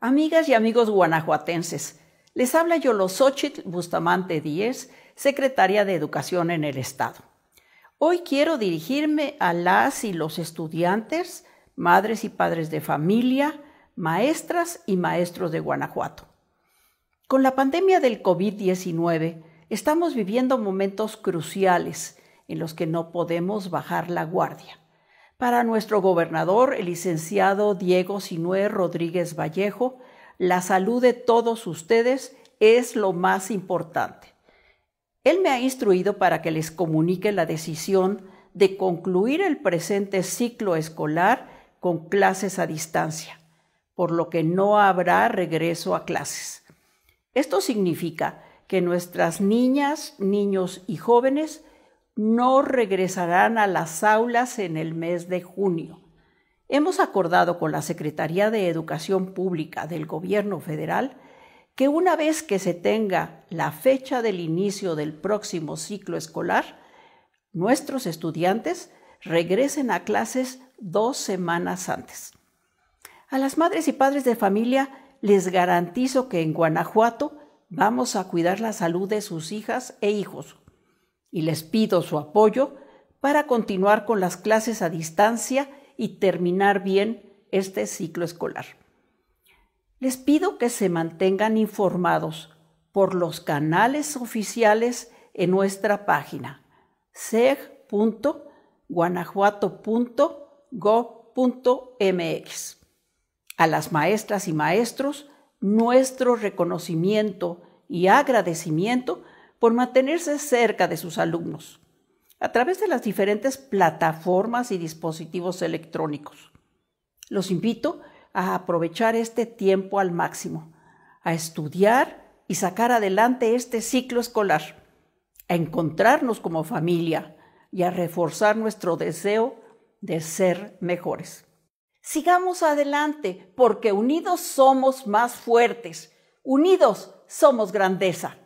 Amigas y amigos guanajuatenses, les habla Yolosóchitl Bustamante Díez, secretaria de Educación en el Estado. Hoy quiero dirigirme a las y los estudiantes, madres y padres de familia, maestras y maestros de Guanajuato. Con la pandemia del COVID-19 estamos viviendo momentos cruciales en los que no podemos bajar la guardia. Para nuestro gobernador, el licenciado Diego Sinué Rodríguez Vallejo, la salud de todos ustedes es lo más importante. Él me ha instruido para que les comunique la decisión de concluir el presente ciclo escolar con clases a distancia, por lo que no habrá regreso a clases. Esto significa que nuestras niñas, niños y jóvenes no regresarán a las aulas en el mes de junio. Hemos acordado con la Secretaría de Educación Pública del Gobierno Federal que una vez que se tenga la fecha del inicio del próximo ciclo escolar, nuestros estudiantes regresen a clases dos semanas antes. A las madres y padres de familia les garantizo que en Guanajuato vamos a cuidar la salud de sus hijas e hijos y les pido su apoyo para continuar con las clases a distancia y terminar bien este ciclo escolar. Les pido que se mantengan informados por los canales oficiales en nuestra página seg.guanajuato.gov.mx. A las maestras y maestros, nuestro reconocimiento y agradecimiento por mantenerse cerca de sus alumnos a través de las diferentes plataformas y dispositivos electrónicos. Los invito a aprovechar este tiempo al máximo, a estudiar y sacar adelante este ciclo escolar, a encontrarnos como familia y a reforzar nuestro deseo de ser mejores. Sigamos adelante, porque unidos somos más fuertes, unidos somos grandeza.